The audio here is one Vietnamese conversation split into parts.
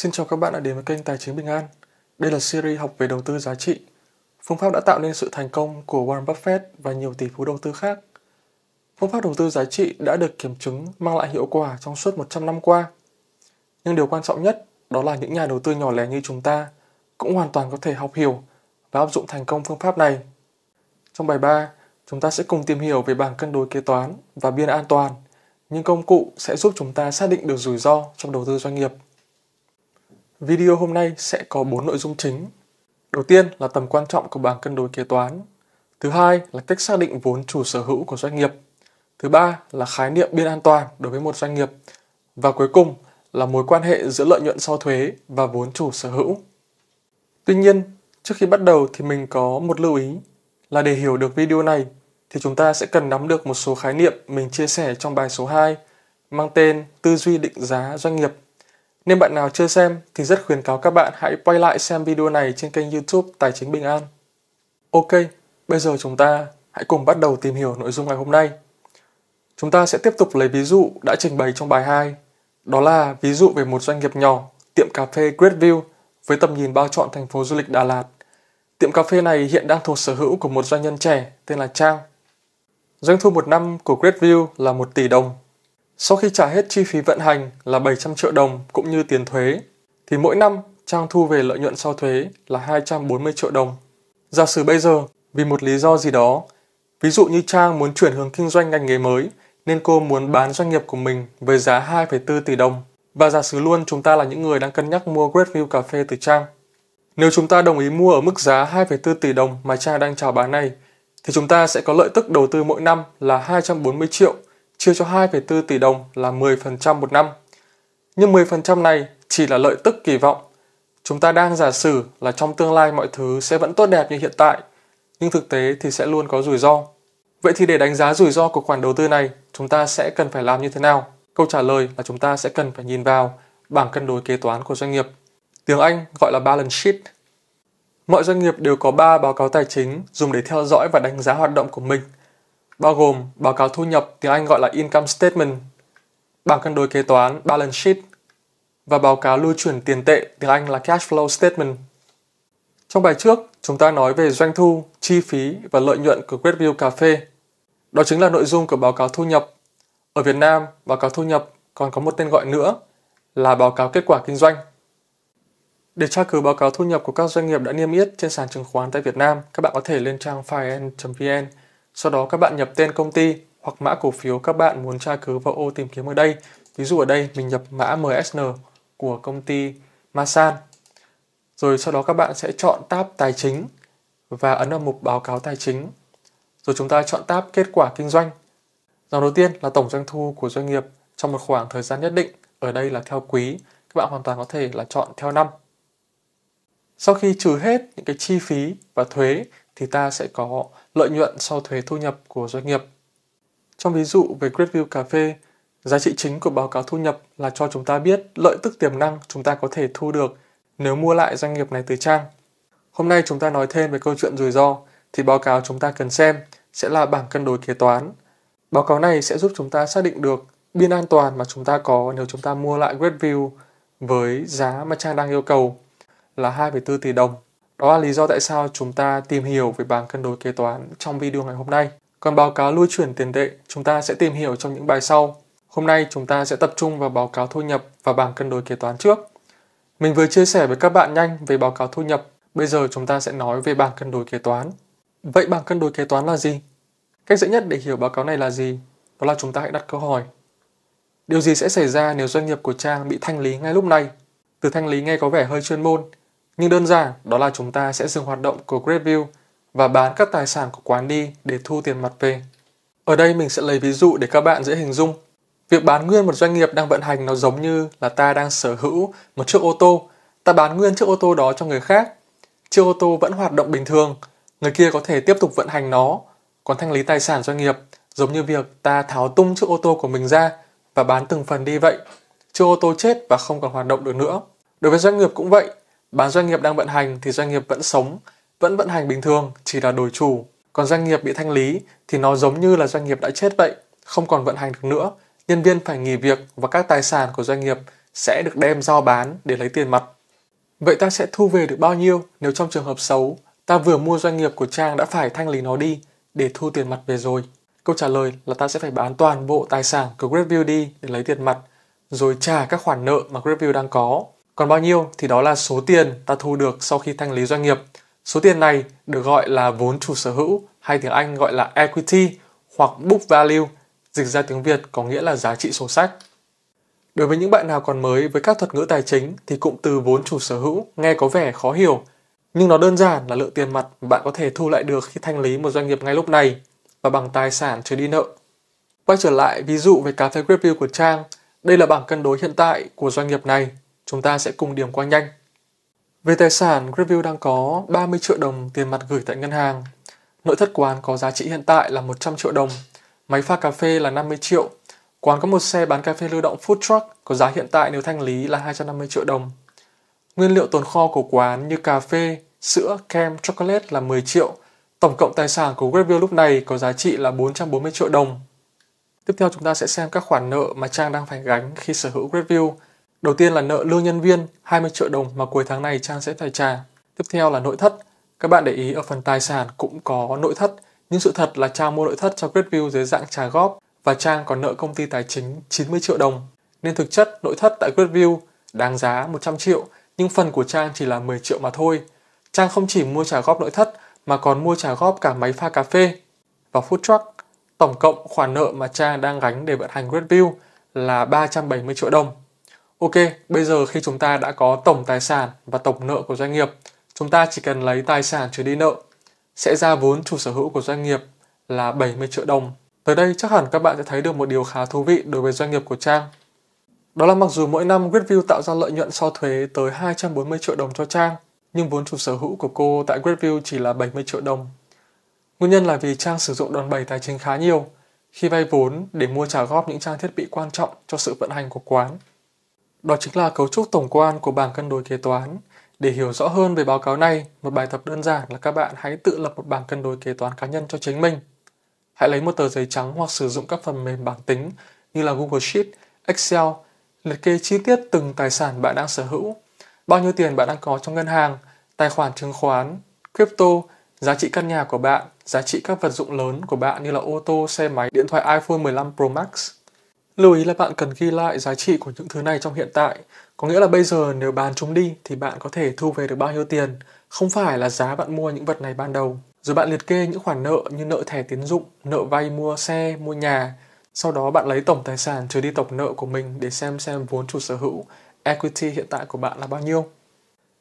Xin chào các bạn đã đến với kênh Tài chính Bình An. Đây là series học về đầu tư giá trị. Phương pháp đã tạo nên sự thành công của Warren Buffett và nhiều tỷ phú đầu tư khác. Phương pháp đầu tư giá trị đã được kiểm chứng mang lại hiệu quả trong suốt 100 năm qua. Nhưng điều quan trọng nhất đó là những nhà đầu tư nhỏ lẻ như chúng ta cũng hoàn toàn có thể học hiểu và áp dụng thành công phương pháp này. Trong bài 3, chúng ta sẽ cùng tìm hiểu về bảng cân đối kế toán và biên an toàn, những công cụ sẽ giúp chúng ta xác định được rủi ro trong đầu tư doanh nghiệp. Video hôm nay sẽ có 4 nội dung chính. Đầu tiên là tầm quan trọng của bảng cân đối kế toán. Thứ hai là cách xác định vốn chủ sở hữu của doanh nghiệp. Thứ ba là khái niệm biên an toàn đối với một doanh nghiệp. Và cuối cùng là mối quan hệ giữa lợi nhuận sau thuế và vốn chủ sở hữu. Tuy nhiên, trước khi bắt đầu thì mình có một lưu ý là để hiểu được video này thì chúng ta sẽ cần nắm được một số khái niệm mình chia sẻ trong bài số 2 mang tên tư duy định giá doanh nghiệp nên bạn nào chưa xem thì rất khuyến cáo các bạn hãy quay lại xem video này trên kênh youtube Tài chính Bình An. Ok, bây giờ chúng ta hãy cùng bắt đầu tìm hiểu nội dung ngày hôm nay. Chúng ta sẽ tiếp tục lấy ví dụ đã trình bày trong bài 2, đó là ví dụ về một doanh nghiệp nhỏ, tiệm cà phê Great View với tầm nhìn bao trọn thành phố du lịch Đà Lạt. Tiệm cà phê này hiện đang thuộc sở hữu của một doanh nhân trẻ tên là Trang. Doanh thu một năm của Great View là 1 tỷ đồng sau khi trả hết chi phí vận hành là 700 triệu đồng cũng như tiền thuế, thì mỗi năm Trang thu về lợi nhuận sau thuế là 240 triệu đồng. Giả sử bây giờ, vì một lý do gì đó, ví dụ như Trang muốn chuyển hướng kinh doanh ngành nghề mới, nên cô muốn bán doanh nghiệp của mình với giá 2,4 tỷ đồng. Và giả sử luôn chúng ta là những người đang cân nhắc mua Great View Cà Phê từ Trang. Nếu chúng ta đồng ý mua ở mức giá 2,4 tỷ đồng mà Trang đang chào bán này, thì chúng ta sẽ có lợi tức đầu tư mỗi năm là 240 triệu – chia cho 2,4 tỷ đồng là 10% một năm. Nhưng 10% này chỉ là lợi tức kỳ vọng. Chúng ta đang giả sử là trong tương lai mọi thứ sẽ vẫn tốt đẹp như hiện tại, nhưng thực tế thì sẽ luôn có rủi ro. Vậy thì để đánh giá rủi ro của khoản đầu tư này, chúng ta sẽ cần phải làm như thế nào? Câu trả lời là chúng ta sẽ cần phải nhìn vào bảng cân đối kế toán của doanh nghiệp. Tiếng Anh gọi là balance sheet. Mọi doanh nghiệp đều có 3 báo cáo tài chính dùng để theo dõi và đánh giá hoạt động của mình – bao gồm báo cáo thu nhập tiếng Anh gọi là Income Statement, bảng cân đối kế toán Balance Sheet và báo cáo lưu chuyển tiền tệ tiếng Anh là Cash Flow Statement. Trong bài trước, chúng ta nói về doanh thu, chi phí và lợi nhuận của Greatview Cà phê. Đó chính là nội dung của báo cáo thu nhập. Ở Việt Nam, báo cáo thu nhập còn có một tên gọi nữa là báo cáo kết quả kinh doanh. Để tra cứu báo cáo thu nhập của các doanh nghiệp đã niêm yết trên sàn chứng khoán tại Việt Nam, các bạn có thể lên trang fireend.vn sau đó các bạn nhập tên công ty hoặc mã cổ phiếu các bạn muốn tra cứu vào ô tìm kiếm ở đây. Ví dụ ở đây mình nhập mã MSN của công ty Masan. Rồi sau đó các bạn sẽ chọn tab tài chính và ấn vào mục báo cáo tài chính. Rồi chúng ta chọn tab kết quả kinh doanh. Dòng đầu tiên là tổng doanh thu của doanh nghiệp trong một khoảng thời gian nhất định. Ở đây là theo quý, các bạn hoàn toàn có thể là chọn theo năm. Sau khi trừ hết những cái chi phí và thuế thì ta sẽ có lợi nhuận sau thuế thu nhập của doanh nghiệp. Trong ví dụ về Greatview Cà phê, giá trị chính của báo cáo thu nhập là cho chúng ta biết lợi tức tiềm năng chúng ta có thể thu được nếu mua lại doanh nghiệp này từ trang. Hôm nay chúng ta nói thêm về câu chuyện rủi ro thì báo cáo chúng ta cần xem sẽ là bảng cân đối kế toán. Báo cáo này sẽ giúp chúng ta xác định được biên an toàn mà chúng ta có nếu chúng ta mua lại Greatview với giá mà trang đang yêu cầu là 2,4 tỷ đồng đó là lý do tại sao chúng ta tìm hiểu về bảng cân đối kế toán trong video ngày hôm nay. Còn báo cáo lưu chuyển tiền tệ chúng ta sẽ tìm hiểu trong những bài sau. Hôm nay chúng ta sẽ tập trung vào báo cáo thu nhập và bảng cân đối kế toán trước. Mình vừa chia sẻ với các bạn nhanh về báo cáo thu nhập, bây giờ chúng ta sẽ nói về bảng cân đối kế toán. Vậy bảng cân đối kế toán là gì? Cách dễ nhất để hiểu báo cáo này là gì? Đó là chúng ta hãy đặt câu hỏi. Điều gì sẽ xảy ra nếu doanh nghiệp của Trang bị thanh lý ngay lúc này? Từ thanh lý nghe có vẻ hơi chuyên môn, nhưng đơn giản đó là chúng ta sẽ dừng hoạt động của Grapeview và bán các tài sản của quán đi để thu tiền mặt về. Ở đây mình sẽ lấy ví dụ để các bạn dễ hình dung. Việc bán nguyên một doanh nghiệp đang vận hành nó giống như là ta đang sở hữu một chiếc ô tô, ta bán nguyên chiếc ô tô đó cho người khác. Chiếc ô tô vẫn hoạt động bình thường, người kia có thể tiếp tục vận hành nó, còn thanh lý tài sản doanh nghiệp giống như việc ta tháo tung chiếc ô tô của mình ra và bán từng phần đi vậy. Chiếc ô tô chết và không còn hoạt động được nữa. Đối với doanh nghiệp cũng vậy, Bán doanh nghiệp đang vận hành thì doanh nghiệp vẫn sống, vẫn vận hành bình thường, chỉ là đổi chủ. Còn doanh nghiệp bị thanh lý thì nó giống như là doanh nghiệp đã chết vậy, không còn vận hành được nữa. Nhân viên phải nghỉ việc và các tài sản của doanh nghiệp sẽ được đem giao bán để lấy tiền mặt. Vậy ta sẽ thu về được bao nhiêu nếu trong trường hợp xấu ta vừa mua doanh nghiệp của Trang đã phải thanh lý nó đi để thu tiền mặt về rồi? Câu trả lời là ta sẽ phải bán toàn bộ tài sản của GrabView đi để lấy tiền mặt, rồi trả các khoản nợ mà GrabView đang có. Còn bao nhiêu thì đó là số tiền ta thu được sau khi thanh lý doanh nghiệp. Số tiền này được gọi là vốn chủ sở hữu hay tiếng Anh gọi là equity hoặc book value, dịch ra tiếng Việt có nghĩa là giá trị sổ sách. Đối với những bạn nào còn mới với các thuật ngữ tài chính thì cụm từ vốn chủ sở hữu nghe có vẻ khó hiểu, nhưng nó đơn giản là lượng tiền mặt bạn có thể thu lại được khi thanh lý một doanh nghiệp ngay lúc này và bằng tài sản trừ đi nợ. Quay trở lại ví dụ về cà phê review của Trang, đây là bảng cân đối hiện tại của doanh nghiệp này chúng ta sẽ cùng điểm qua nhanh. Về tài sản, Greville đang có 30 triệu đồng tiền mặt gửi tại ngân hàng. Nội thất quán có giá trị hiện tại là 100 triệu đồng, máy pha cà phê là 50 triệu. Quán có một xe bán cà phê lưu động food truck có giá hiện tại nếu thanh lý là 250 triệu đồng. Nguyên liệu tồn kho của quán như cà phê, sữa, kem, chocolate là 10 triệu. Tổng cộng tài sản của Greville lúc này có giá trị là 440 triệu đồng. Tiếp theo chúng ta sẽ xem các khoản nợ mà Trang đang phải gánh khi sở hữu Greville – Đầu tiên là nợ lương nhân viên 20 triệu đồng mà cuối tháng này Trang sẽ phải trả. Tiếp theo là nội thất. Các bạn để ý ở phần tài sản cũng có nội thất, nhưng sự thật là Trang mua nội thất cho Greatview dưới dạng trả góp và Trang còn nợ công ty tài chính 90 triệu đồng. Nên thực chất nội thất tại Greatview đáng giá 100 triệu, nhưng phần của Trang chỉ là 10 triệu mà thôi. Trang không chỉ mua trả góp nội thất mà còn mua trả góp cả máy pha cà phê và food truck. Tổng cộng khoản nợ mà Trang đang gánh để vận hành Greatview là 370 triệu đồng. Ok, bây giờ khi chúng ta đã có tổng tài sản và tổng nợ của doanh nghiệp, chúng ta chỉ cần lấy tài sản trừ đi nợ, sẽ ra vốn chủ sở hữu của doanh nghiệp là 70 triệu đồng. Tới đây chắc hẳn các bạn sẽ thấy được một điều khá thú vị đối với doanh nghiệp của Trang. Đó là mặc dù mỗi năm GridView tạo ra lợi nhuận sau thuế tới 240 triệu đồng cho Trang, nhưng vốn chủ sở hữu của cô tại GridView chỉ là 70 triệu đồng. Nguyên nhân là vì Trang sử dụng đòn bẩy tài chính khá nhiều, khi vay vốn để mua trả góp những trang thiết bị quan trọng cho sự vận hành của quán – đó chính là cấu trúc tổng quan của bảng cân đối kế toán. Để hiểu rõ hơn về báo cáo này, một bài tập đơn giản là các bạn hãy tự lập một bảng cân đối kế toán cá nhân cho chính mình. Hãy lấy một tờ giấy trắng hoặc sử dụng các phần mềm bảng tính như là Google Sheet, Excel, liệt kê chi tiết từng tài sản bạn đang sở hữu, bao nhiêu tiền bạn đang có trong ngân hàng, tài khoản chứng khoán, crypto, giá trị căn nhà của bạn, giá trị các vật dụng lớn của bạn như là ô tô, xe máy, điện thoại iPhone 15 Pro Max. Lưu ý là bạn cần ghi lại giá trị của những thứ này trong hiện tại, có nghĩa là bây giờ nếu bán chúng đi thì bạn có thể thu về được bao nhiêu tiền, không phải là giá bạn mua những vật này ban đầu. Rồi bạn liệt kê những khoản nợ như nợ thẻ tín dụng, nợ vay mua xe, mua nhà. Sau đó bạn lấy tổng tài sản trừ đi tổng nợ của mình để xem xem vốn chủ sở hữu, equity hiện tại của bạn là bao nhiêu.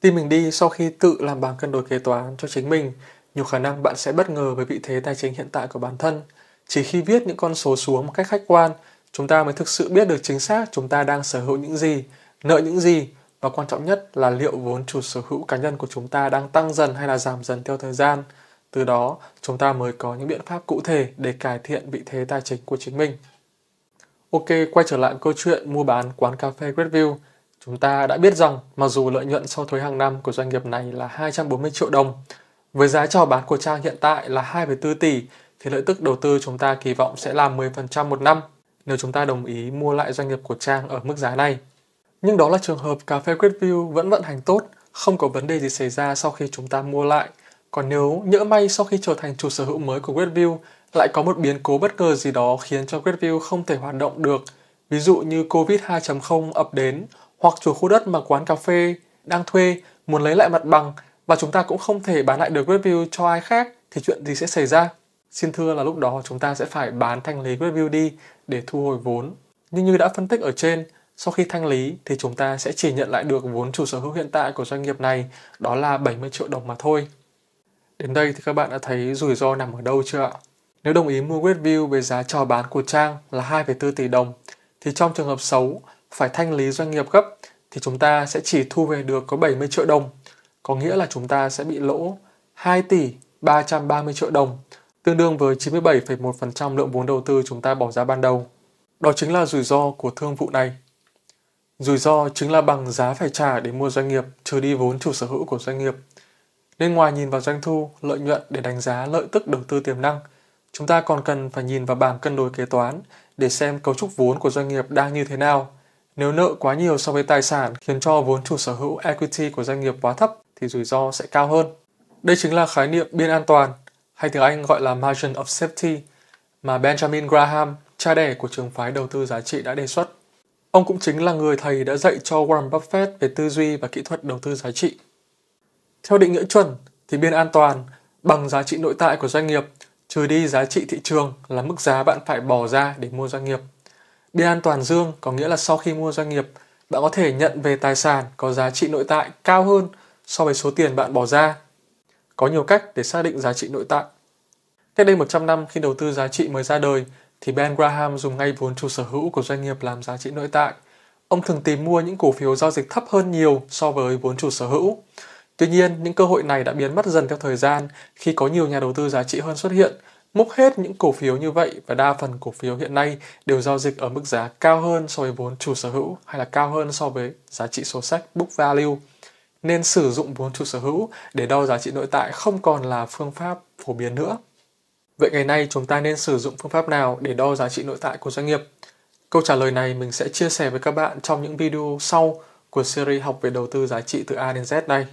Tin mình đi sau khi tự làm bảng cân đối kế toán cho chính mình, nhiều khả năng bạn sẽ bất ngờ với vị thế tài chính hiện tại của bản thân. Chỉ khi viết những con số xuống một cách khách quan chúng ta mới thực sự biết được chính xác chúng ta đang sở hữu những gì nợ những gì và quan trọng nhất là liệu vốn chủ sở hữu cá nhân của chúng ta đang tăng dần hay là giảm dần theo thời gian từ đó chúng ta mới có những biện pháp cụ thể để cải thiện vị thế tài chính của chính mình ok quay trở lại câu chuyện mua bán quán cà phê Great View chúng ta đã biết rằng mặc dù lợi nhuận sau thuế hàng năm của doanh nghiệp này là 240 triệu đồng với giá chào bán của trang hiện tại là 2,4 tỷ thì lợi tức đầu tư chúng ta kỳ vọng sẽ là 10% một năm nếu chúng ta đồng ý mua lại doanh nghiệp của Trang ở mức giá này. Nhưng đó là trường hợp cà phê View vẫn vận hành tốt, không có vấn đề gì xảy ra sau khi chúng ta mua lại. Còn nếu nhỡ may sau khi trở thành chủ sở hữu mới của View lại có một biến cố bất ngờ gì đó khiến cho View không thể hoạt động được, ví dụ như Covid 2.0 ập đến, hoặc chủ khu đất mà quán cà phê đang thuê muốn lấy lại mặt bằng và chúng ta cũng không thể bán lại được View cho ai khác thì chuyện gì sẽ xảy ra? Xin thưa là lúc đó chúng ta sẽ phải bán thanh lý WebView đi để thu hồi vốn. Nhưng như đã phân tích ở trên, sau khi thanh lý thì chúng ta sẽ chỉ nhận lại được vốn chủ sở hữu hiện tại của doanh nghiệp này, đó là 70 triệu đồng mà thôi. Đến đây thì các bạn đã thấy rủi ro nằm ở đâu chưa ạ? Nếu đồng ý mua WebView với giá chào bán của trang là 2,4 tỷ đồng, thì trong trường hợp xấu phải thanh lý doanh nghiệp gấp thì chúng ta sẽ chỉ thu về được có 70 triệu đồng, có nghĩa là chúng ta sẽ bị lỗ 2 tỷ 330 triệu đồng tương đương với 97,1% lượng vốn đầu tư chúng ta bỏ ra ban đầu. Đó chính là rủi ro của thương vụ này. Rủi ro chính là bằng giá phải trả để mua doanh nghiệp trừ đi vốn chủ sở hữu của doanh nghiệp. Nên ngoài nhìn vào doanh thu, lợi nhuận để đánh giá lợi tức đầu tư tiềm năng, chúng ta còn cần phải nhìn vào bảng cân đối kế toán để xem cấu trúc vốn của doanh nghiệp đang như thế nào. Nếu nợ quá nhiều so với tài sản khiến cho vốn chủ sở hữu equity của doanh nghiệp quá thấp thì rủi ro sẽ cao hơn. Đây chính là khái niệm biên an toàn hay tiếng Anh gọi là Margin of Safety, mà Benjamin Graham, cha đẻ của trường phái đầu tư giá trị đã đề xuất. Ông cũng chính là người thầy đã dạy cho Warren Buffett về tư duy và kỹ thuật đầu tư giá trị. Theo định nghĩa chuẩn, thì biên an toàn bằng giá trị nội tại của doanh nghiệp trừ đi giá trị thị trường là mức giá bạn phải bỏ ra để mua doanh nghiệp. Biên an toàn dương có nghĩa là sau khi mua doanh nghiệp, bạn có thể nhận về tài sản có giá trị nội tại cao hơn so với số tiền bạn bỏ ra có nhiều cách để xác định giá trị nội tại. Cách đây 100 năm khi đầu tư giá trị mới ra đời thì Ben Graham dùng ngay vốn chủ sở hữu của doanh nghiệp làm giá trị nội tại. Ông thường tìm mua những cổ phiếu giao dịch thấp hơn nhiều so với vốn chủ sở hữu. Tuy nhiên, những cơ hội này đã biến mất dần theo thời gian khi có nhiều nhà đầu tư giá trị hơn xuất hiện, múc hết những cổ phiếu như vậy và đa phần cổ phiếu hiện nay đều giao dịch ở mức giá cao hơn so với vốn chủ sở hữu hay là cao hơn so với giá trị sổ sách book value nên sử dụng vốn chủ sở hữu để đo giá trị nội tại không còn là phương pháp phổ biến nữa. Vậy ngày nay chúng ta nên sử dụng phương pháp nào để đo giá trị nội tại của doanh nghiệp? Câu trả lời này mình sẽ chia sẻ với các bạn trong những video sau của series học về đầu tư giá trị từ A đến Z đây.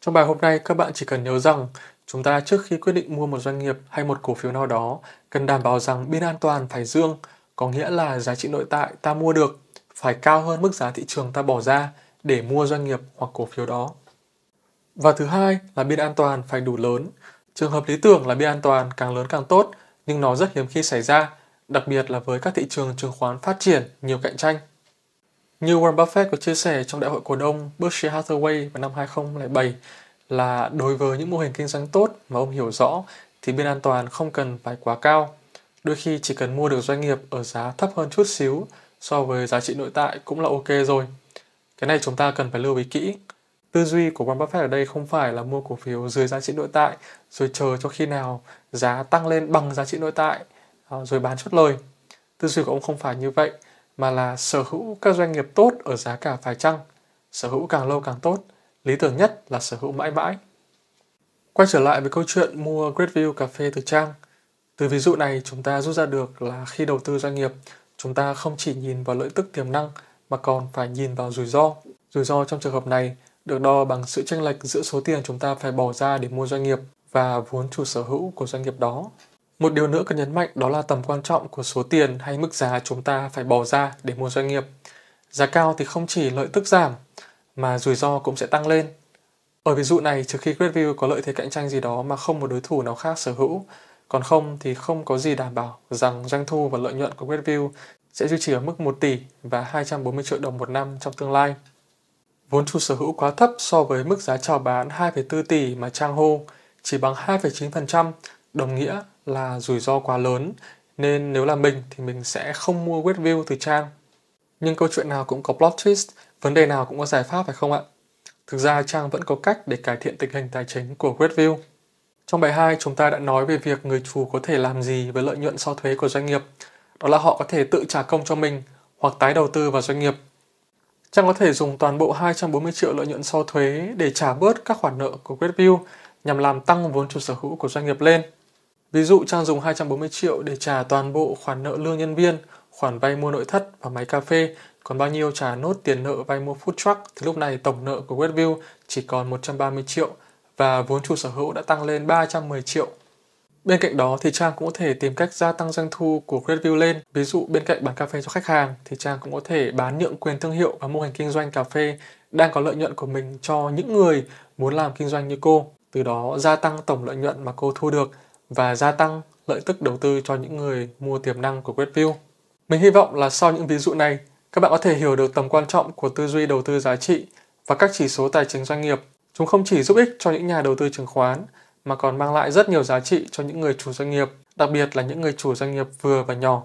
Trong bài hôm nay các bạn chỉ cần nhớ rằng chúng ta trước khi quyết định mua một doanh nghiệp hay một cổ phiếu nào đó cần đảm bảo rằng biên an toàn phải dương, có nghĩa là giá trị nội tại ta mua được phải cao hơn mức giá thị trường ta bỏ ra để mua doanh nghiệp hoặc cổ phiếu đó. Và thứ hai là biên an toàn phải đủ lớn. Trường hợp lý tưởng là biên an toàn càng lớn càng tốt, nhưng nó rất hiếm khi xảy ra, đặc biệt là với các thị trường chứng khoán phát triển, nhiều cạnh tranh. Như Warren Buffett có chia sẻ trong đại hội cổ đông Berkshire Hathaway vào năm 2007 là đối với những mô hình kinh doanh tốt mà ông hiểu rõ thì biên an toàn không cần phải quá cao. Đôi khi chỉ cần mua được doanh nghiệp ở giá thấp hơn chút xíu so với giá trị nội tại cũng là ok rồi. Cái này chúng ta cần phải lưu ý kỹ. Tư duy của Warren Buffett ở đây không phải là mua cổ phiếu dưới giá trị nội tại rồi chờ cho khi nào giá tăng lên bằng giá trị nội tại ờ, rồi bán chốt lời. Tư duy của ông không phải như vậy mà là sở hữu các doanh nghiệp tốt ở giá cả phải chăng, sở hữu càng lâu càng tốt, lý tưởng nhất là sở hữu mãi mãi. Quay trở lại với câu chuyện mua Great View cà phê từ Trang. Từ ví dụ này chúng ta rút ra được là khi đầu tư doanh nghiệp, chúng ta không chỉ nhìn vào lợi tức tiềm năng mà còn phải nhìn vào rủi ro. Rủi ro trong trường hợp này được đo bằng sự chênh lệch giữa số tiền chúng ta phải bỏ ra để mua doanh nghiệp và vốn chủ sở hữu của doanh nghiệp đó. Một điều nữa cần nhấn mạnh đó là tầm quan trọng của số tiền hay mức giá chúng ta phải bỏ ra để mua doanh nghiệp. Giá cao thì không chỉ lợi tức giảm mà rủi ro cũng sẽ tăng lên. Ở ví dụ này, trừ khi GridView có lợi thế cạnh tranh gì đó mà không một đối thủ nào khác sở hữu, còn không thì không có gì đảm bảo rằng doanh thu và lợi nhuận của GridView sẽ duy trì ở mức 1 tỷ và 240 triệu đồng một năm trong tương lai. Vốn chủ sở hữu quá thấp so với mức giá chào bán 2,4 tỷ mà Trang hô, chỉ bằng 2,9%, đồng nghĩa là rủi ro quá lớn, nên nếu là mình thì mình sẽ không mua Westview từ Trang. Nhưng câu chuyện nào cũng có plot twist, vấn đề nào cũng có giải pháp phải không ạ? Thực ra Trang vẫn có cách để cải thiện tình hình tài chính của Westview. Trong bài 2, chúng ta đã nói về việc người chủ có thể làm gì với lợi nhuận sau thuế của doanh nghiệp – đó là họ có thể tự trả công cho mình hoặc tái đầu tư vào doanh nghiệp. Trang có thể dùng toàn bộ 240 triệu lợi nhuận sau thuế để trả bớt các khoản nợ của Greatview nhằm làm tăng vốn chủ sở hữu của doanh nghiệp lên. Ví dụ Trang dùng 240 triệu để trả toàn bộ khoản nợ lương nhân viên, khoản vay mua nội thất và máy cà phê, còn bao nhiêu trả nốt tiền nợ vay mua food truck thì lúc này tổng nợ của Westview chỉ còn 130 triệu và vốn chủ sở hữu đã tăng lên 310 triệu Bên cạnh đó thì Trang cũng có thể tìm cách gia tăng doanh thu của Redview lên. Ví dụ bên cạnh bán cà phê cho khách hàng thì Trang cũng có thể bán nhượng quyền thương hiệu và mô hình kinh doanh cà phê đang có lợi nhuận của mình cho những người muốn làm kinh doanh như cô. Từ đó gia tăng tổng lợi nhuận mà cô thu được và gia tăng lợi tức đầu tư cho những người mua tiềm năng của Redview. Mình hy vọng là sau những ví dụ này, các bạn có thể hiểu được tầm quan trọng của tư duy đầu tư giá trị và các chỉ số tài chính doanh nghiệp. Chúng không chỉ giúp ích cho những nhà đầu tư chứng khoán mà còn mang lại rất nhiều giá trị cho những người chủ doanh nghiệp, đặc biệt là những người chủ doanh nghiệp vừa và nhỏ.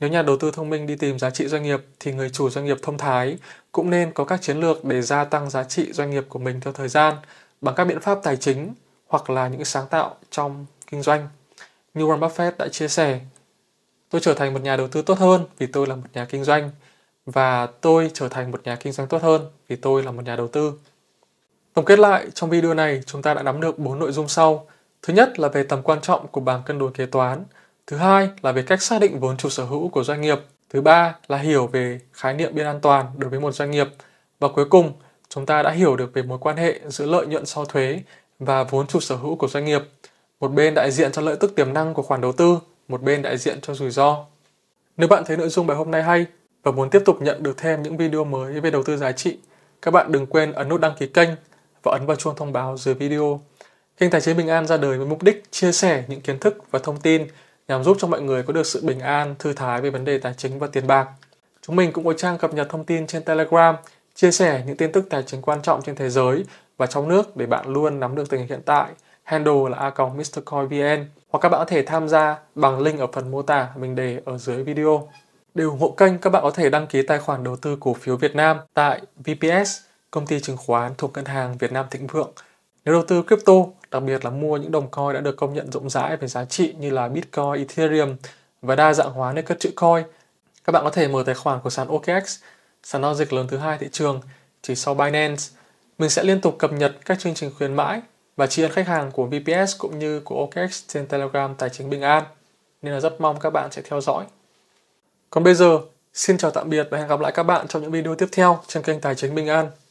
Nếu nhà đầu tư thông minh đi tìm giá trị doanh nghiệp thì người chủ doanh nghiệp thông thái cũng nên có các chiến lược để gia tăng giá trị doanh nghiệp của mình theo thời gian bằng các biện pháp tài chính hoặc là những sáng tạo trong kinh doanh. Như Warren Buffett đã chia sẻ, tôi trở thành một nhà đầu tư tốt hơn vì tôi là một nhà kinh doanh và tôi trở thành một nhà kinh doanh tốt hơn vì tôi là một nhà đầu tư. Tổng kết lại, trong video này chúng ta đã nắm được 4 nội dung sau. Thứ nhất là về tầm quan trọng của bảng cân đối kế toán. Thứ hai là về cách xác định vốn chủ sở hữu của doanh nghiệp. Thứ ba là hiểu về khái niệm biên an toàn đối với một doanh nghiệp. Và cuối cùng, chúng ta đã hiểu được về mối quan hệ giữa lợi nhuận sau thuế và vốn chủ sở hữu của doanh nghiệp. Một bên đại diện cho lợi tức tiềm năng của khoản đầu tư, một bên đại diện cho rủi ro. Nếu bạn thấy nội dung bài hôm nay hay và muốn tiếp tục nhận được thêm những video mới về đầu tư giá trị, các bạn đừng quên ấn nút đăng ký kênh và ấn vào chuông thông báo dưới video. Kênh Tài chính Bình An ra đời với mục đích chia sẻ những kiến thức và thông tin nhằm giúp cho mọi người có được sự bình an, thư thái về vấn đề tài chính và tiền bạc. Chúng mình cũng có trang cập nhật thông tin trên Telegram, chia sẻ những tin tức tài chính quan trọng trên thế giới và trong nước để bạn luôn nắm được tình hình hiện tại. Handle là a mrcoinvn hoặc các bạn có thể tham gia bằng link ở phần mô tả mình để ở dưới video. Để ủng hộ kênh, các bạn có thể đăng ký tài khoản đầu tư cổ phiếu Việt Nam tại VPS công ty chứng khoán thuộc Ngân hàng Việt Nam Thịnh Vượng. Nếu đầu tư crypto, đặc biệt là mua những đồng coin đã được công nhận rộng rãi về giá trị như là Bitcoin, Ethereum và đa dạng hóa nơi cất chữ coin, các bạn có thể mở tài khoản của sàn OKX, sàn giao dịch lớn thứ hai thị trường, chỉ sau Binance. Mình sẽ liên tục cập nhật các chương trình khuyến mãi và tri ân khách hàng của VPS cũng như của OKX trên Telegram Tài chính Bình An. Nên là rất mong các bạn sẽ theo dõi. Còn bây giờ, xin chào tạm biệt và hẹn gặp lại các bạn trong những video tiếp theo trên kênh Tài chính Bình An.